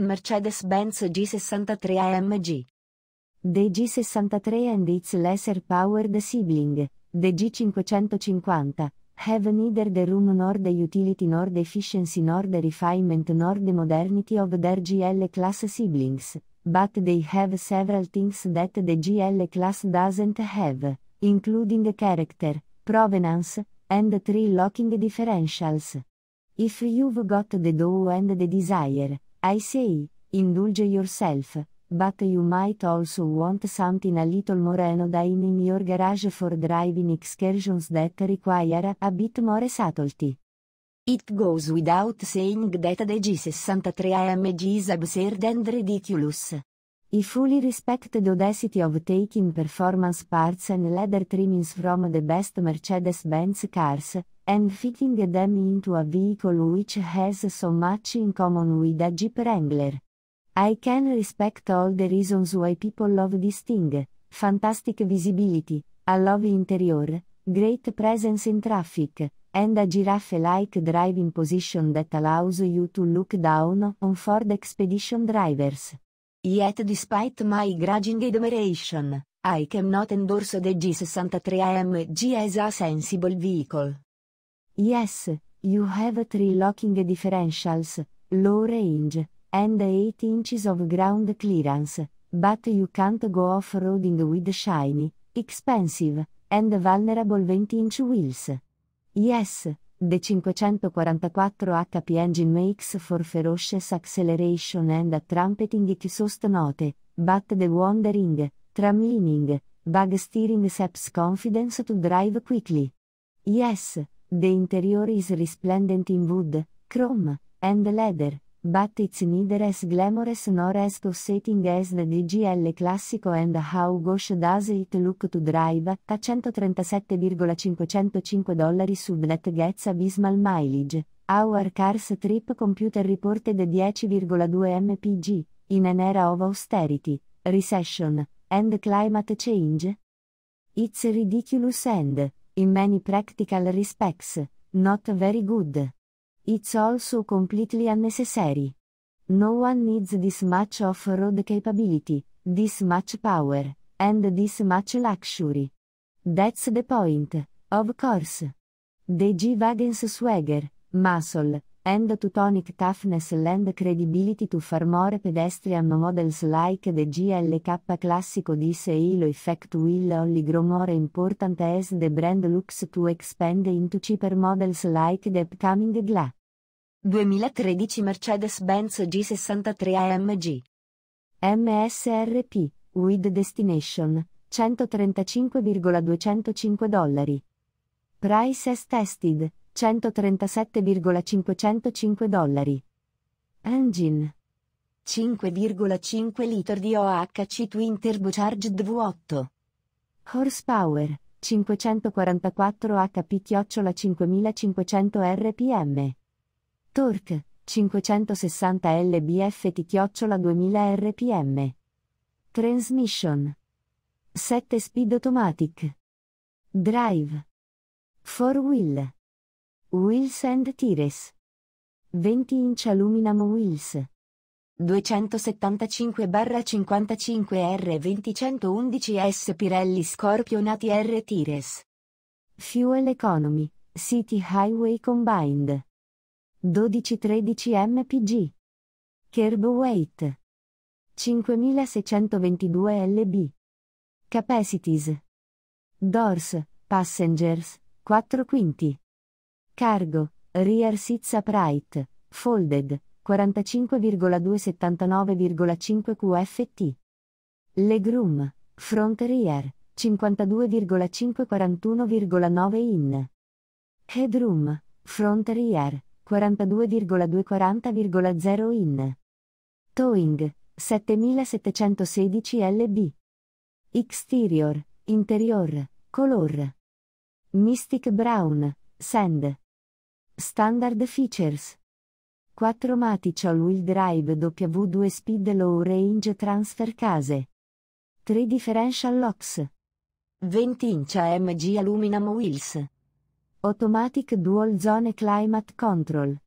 Mercedes-Benz G63 AMG. The G63 and its lesser powered sibling, the G550, have neither the room nor the utility nor the efficiency nor the refinement nor the modernity of their GL class siblings, but they have several things that the GL class doesn't have, including character, provenance, and three locking differentials. If you've got the dough and the desire, I say, indulge yourself, but you might also want something a little more anodyne in your garage for driving excursions that require a bit more subtlety. It goes without saying that the G63 AMG is absurd and ridiculous. I fully respect the audacity of taking performance parts and leather trimmings from the best Mercedes-Benz cars, and fitting them into a vehicle which has so much in common with a Jeep Wrangler. I can respect all the reasons why people love this thing fantastic visibility, a love interior, great presence in traffic, and a giraffe like driving position that allows you to look down on Ford Expedition drivers. Yet, despite my grudging admiration, I cannot endorse the G63 AMG as a sensible vehicle. Yes, you have three locking differentials, low range, and 8 inches of ground clearance, but you can't go off-roading with shiny, expensive, and vulnerable 20-inch wheels. Yes, the 544 HP engine makes for ferocious acceleration and a trumpeting exhaust note, but the wandering, tramlining, bug steering saps confidence to drive quickly. Yes, The interior is resplendent in wood, chrome, and leather, but it's neither as glamorous nor as to-setting as the DGL classico and how gosh does it look to drive, a 137,505 dollari subnet gets abysmal mileage, our cars trip computer reported 10,2 mpg, in an era of austerity, recession, and climate change. It's ridiculous and, In many practical respects, not very good. It's also completely unnecessary. No one needs this much off road capability, this much power, and this much luxury. That's the point, of course. The G-Wagens Swagger, Muscle, and to tonic toughness lend credibility to far more pedestrian models like the GLK Classico this halo effect will only grow more important as the brand looks to expand into cheaper models like the upcoming GLA. 2013 Mercedes-Benz G63 AMG MSRP, with destination, 135,205 dollari. Price as tested, 137,505 dollari. Engine 5,5 litri di OHC Twin Turbo Charged V8. Horsepower 544 HP chiocciola 5500 rpm. Torque 560 lbft chiocciola 2000 rpm. Transmission 7 speed automatic. Drive 4 wheel Wheels and Tires. 20 inch aluminum wheels. 275 55 r 20 111 s Pirelli Scorpion ATR Tires. Fuel Economy, City Highway Combined. 12-13 mpg. Curb Weight. 5622 lb. Capacities. Doors, Passengers, 4 quinti. Cargo, rear Sits upright, folded, 45,279,5 QFT. Legroom, front rear, 52,541,9 in. Headroom, front rear, 42,240,0 in. Towing, 7716 LB. Exterior, interior, color. Mystic Brown, Sand, Standard Features 4 Matic All-Wheel Drive W2 Speed Low Range Transfer Case 3 Differential Locks 20 inch AMG Aluminum Wheels Automatic Dual Zone Climate Control